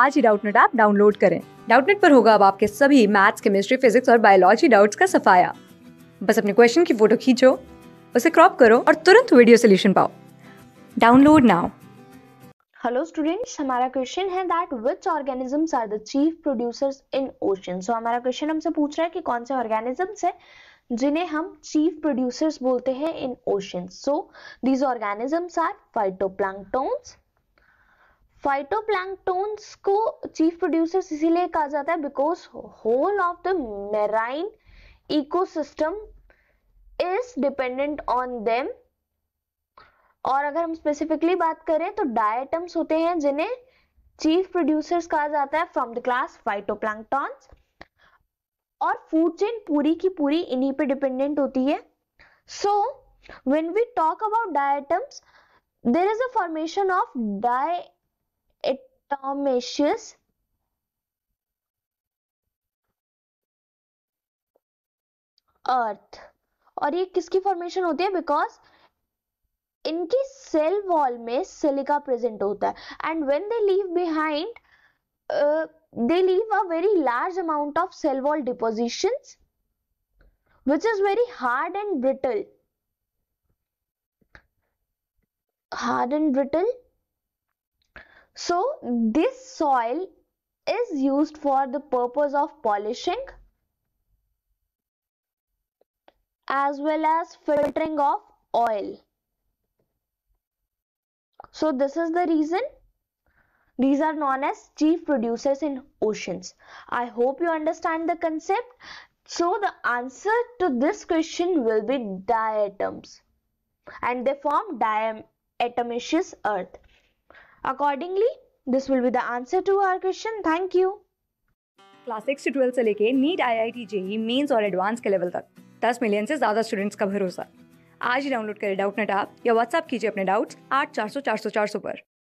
आज ही Doubtnut app download करें डाउटनेट पर होगा अब आपके सभी मैथ्स केमिस्ट्री फिजिक्स और बायोलॉजी डाउट्स का सफाया बस अपने क्वेश्चन की फोटो खींचो उसे क्रॉप करो और तुरंत वीडियो सोल्यूशन पाओ डाउनलोड नाउ हेलो स्टूडेंट्स हमारा क्वेश्चन है that which organisms are the chief producers in ocean so हमारा क्वेश्चन हमसे पूछ रहा है कि कौन से ऑर्गेनिजम्स है जिन्हें हम चीफ प्रोड्यूसर्स बोलते हैं in ocean so these organisms are phytoplanktons phytoplanktons को चीफ प्रोड्यूसर्स इसीलिए कहा जाता है because whole of the marine ecosystem is dependent on them और अगर हम स्पेसिफिकली बात करें तो डायटम्स होते हैं जिन्हें चीफ प्रोड्यूसर्स कहा जाता है फ्रॉम द क्लास फाइटोप्लैंकटॉन्स और फूड चेन पूरी की पूरी इन्हीं पे डिपेंडेंट होती है so when we talk about diatoms there is a formation of di atomaceous earth और ये किसकी फॉर्मेशन होती है बिकॉज इनकी सेल वॉल में सिलिका प्रेजेंट होता है and when they leave behind they leave a very large amount of cell wall depositions which is very hard and brittle hard and brittle So this soil is used for the purpose of polishing as well as filtering of oil. So this is the reason these are known as chief producers in oceans. I hope you understand the concept. So the answer to this question will be diatoms and they form diatomaceous earth. Accordingly this will be the answer to our question thank you class six से twelfth से लेके NEET I I T JEE mains और advance के level तक दस million से ज़्यादा students का भरोसा आज ही डाउनलोड करें डाउट नेट या व्हाट्सअप कीजिए अपने डाउट्स आठ चार सौ चार सौ चार सौ पर